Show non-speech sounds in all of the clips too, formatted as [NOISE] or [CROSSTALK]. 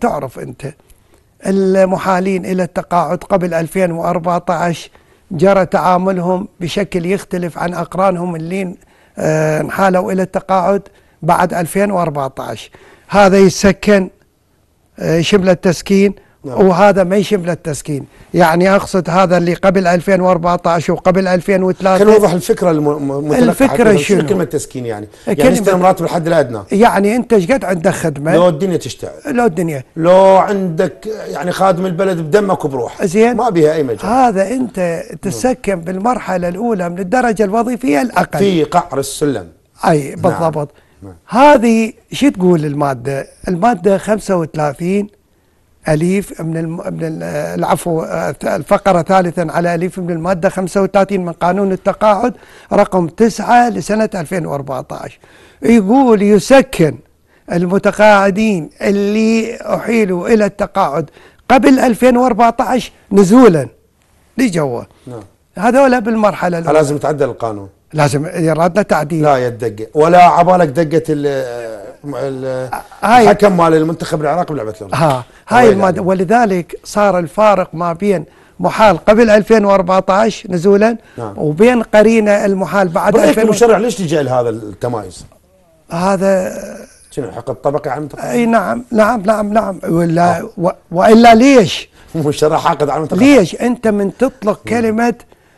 تعرف أنت المحالين إلى التقاعد قبل 2014 جرى تعاملهم بشكل يختلف عن أقرانهم اللي آه، انحالوا إلى التقاعد بعد 2014 هذا يسكن آه، شمل التسكين نعم. وهذا ما يشمل التسكين يعني أقصد هذا اللي قبل 2014 وقبل 2003 كان واضح الفكرة المتلقحة الفكرة شنو كلمة تسكين يعني يعني استلم راتب الحد الأدنى يعني أنت ايش قد عندك خدمة لو الدنيا تشتغل لو الدنيا لو عندك يعني خادم البلد بدمك وبروح زين ما بها أي مجال هذا أنت نعم. تسكن نعم. بالمرحلة الأولى من الدرجة الوظيفية الأقل في قعر السلم أي نعم. بالضبط نعم. نعم. هذه شو تقول المادة المادة 35 أليف من من العفو آه، الفقرة ثالثا على أليف من المادة 35 من قانون التقاعد رقم 9 لسنة 2014 يقول يسكن المتقاعدين اللي أحيلوا إلى التقاعد قبل 2014 نزولا لجوه نعم هذولا بالمرحلة الأولى لازم تعدل القانون لازم يرادنا تعديل لا يدق ولا عبالك دقة الحكم مال المنتخب العراقي بلعبه الأردن ها هاي المادة يعني؟ ولذلك صار الفارق ما بين محال قبل 2014 نزولا نعم. وبين قرينه المحال بعد برايك المشرع ليش لجا لهذا التمايز؟ هذا شنو حق الطبقي عن اي نعم نعم نعم نعم ولا آه. و... والا ليش؟ [LAUGHS] مشرع حاقد عن ليش انت من تطلق كلمه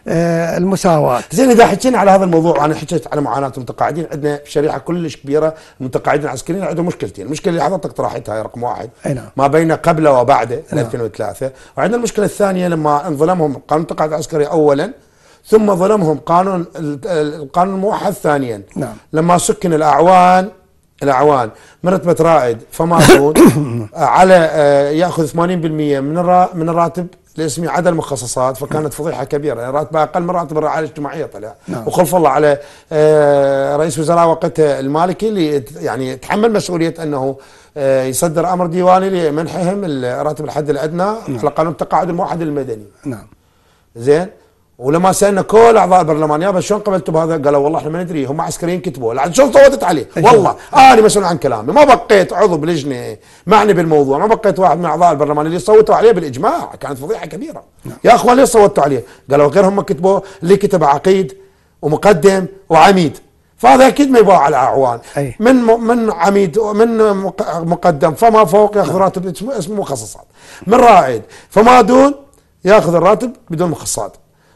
آه، المساواة زين إذا حكينا على هذا الموضوع أنا حكيت على معاناة المتقاعدين عندنا شريحة كلش كبيرة المتقاعدين العسكريين عندهم مشكلتين المشكلة اللي حضرتك طرحتها هي رقم واحد أينا. نعم. ما بين قبل وبعد 2003 نعم. وعندنا المشكلة الثانية لما انظلمهم قانون التقاعد العسكري أولا ثم ظلمهم قانون القانون الموحد ثانيا نعم. لما سكن الأعوان الاعوان من رتبه رائد فما [COUGHS] على آه، ياخذ 80% من من الراتب لاسمي عدا المخصصات فكانت فضيحه كبيره يعني راتبها اقل من راتب الرعايه الاجتماعيه طلع نعم. وخلف الله على آه، رئيس وزراء وقته المالكي اللي يعني تحمل مسؤوليه انه آه، يصدر امر ديواني لمنحهم راتب الحد الادنى نعم. على قانون التقاعد الموحد المدني نعم زين ولما سالنا كل اعضاء البرلمان يابا شلون قبلتوا بهذا؟ قالوا والله احنا ما ندري هم عسكريين كتبوه لعن شلون صوتت عليه؟ أيوه. والله آه انا مسؤول عن كلامي ما بقيت عضو بلجنه معني بالموضوع ما بقيت واحد من اعضاء البرلمان اللي صوتوا عليه بالاجماع كانت فضيحه كبيره نعم. يا اخوان ليش صوتوا عليه؟ قالوا غير هم كتبوه اللي كتب عقيد ومقدم وعميد فهذا اكيد ما يباع على اعوان أي. من من عميد من مقدم فما فوق ياخذ نعم. راتب اسمه مخصصات من رائد فما دون ياخذ الراتب بدون مخصصات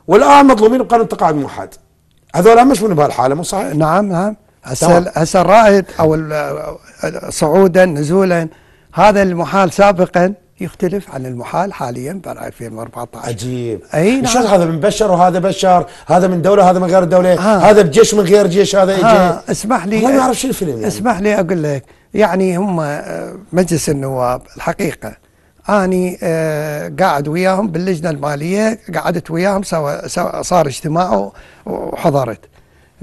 والان مظلومين بقانون التقاعد الموحد هذول مش من بهالحاله مو صحيح نعم نعم هسه هسه الرائد او صعودا نزولا هذا المحال سابقا يختلف عن المحال حاليا بعد 2014 عجيب اي نعم هذا من بشر وهذا بشر هذا من دوله هذا من غير دوله آه. هذا بجيش من غير جيش هذا آه. اسمح لي ما يعرف شو الفيلم يعني. اسمح لي اقول لك يعني هم مجلس النواب الحقيقه اني اه، قاعد وياهم باللجنه الماليه قعدت وياهم سوا صار اجتماع وحضرت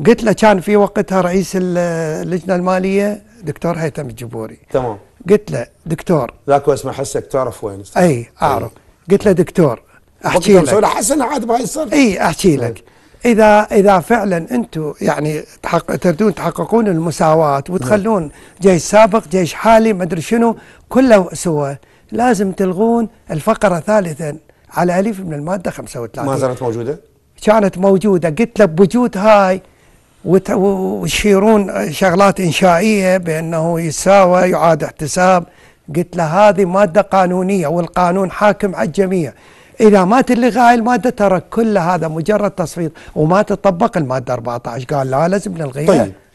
قلت له كان في وقتها رئيس اللجنه الماليه دكتور هيثم الجبوري تمام قلت له دكتور ذاك اسمه حسك تعرف وين اي اعرف قلت له دكتور احكي لك حسن عاد بهاي الصرف اي احكي إيه. لك اذا اذا فعلا انتم يعني تحق... تردون تحققون المساواه وتخلون نعم. جيش سابق جيش حالي ما ادري شنو كله سوا لازم تلغون الفقرة ثالثا على ألف من المادة 35 ما زالت موجودة؟ كانت موجودة قلت له بوجود هاي وتشيرون شغلات إنشائية بأنه يساوى يعاد احتساب قلت له هذه مادة قانونية والقانون حاكم على الجميع إذا ما تلغى هاي المادة ترى كل هذا مجرد تصفيط وما تطبق المادة 14 قال لا لازم نلغيها طيب